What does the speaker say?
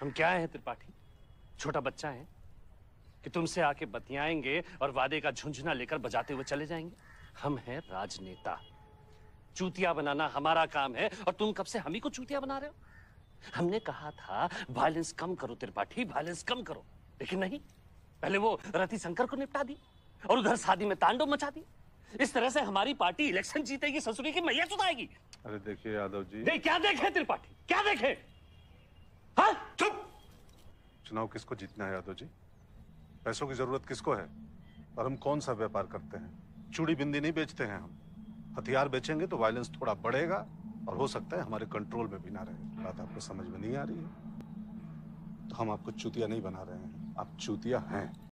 हम क्या है त्रिपाठी छोटा बच्चा है कि तुमसे आके बतियाएंगे और वादे का झुंझुना लेकर बजाते हुए चले जाएंगे हम हैं राजनेता चूतिया बनाना हमारा काम है और तुम कब से हम ही को चूतिया बना रहे हो हमने कहा था वायलेंस कम करो त्रिपाठी वायलेंस कम करो लेकिन नहीं पहले वो रति शंकर को निपटा दी और उधर शादी में तांडव मचा दी इस तरह से हमारी पार्टी इलेक्शन जीतेगी ससुरी की मैया चुताएगी अरे देखिए यादव जी दे, क्या देखे त्रिपाठी क्या देखे चुनाव किसको जीतना है यादव जी पैसों की जरूरत किसको है और हम कौन सा व्यापार करते हैं चूड़ी बिंदी नहीं बेचते हैं हम हथियार बेचेंगे तो वायलेंस थोड़ा बढ़ेगा और हो सकता है हमारे कंट्रोल में भी ना रहे बात आपको समझ में नहीं आ रही है तो हम आपको चूतिया नहीं बना रहे हैं आप चूतिया हैं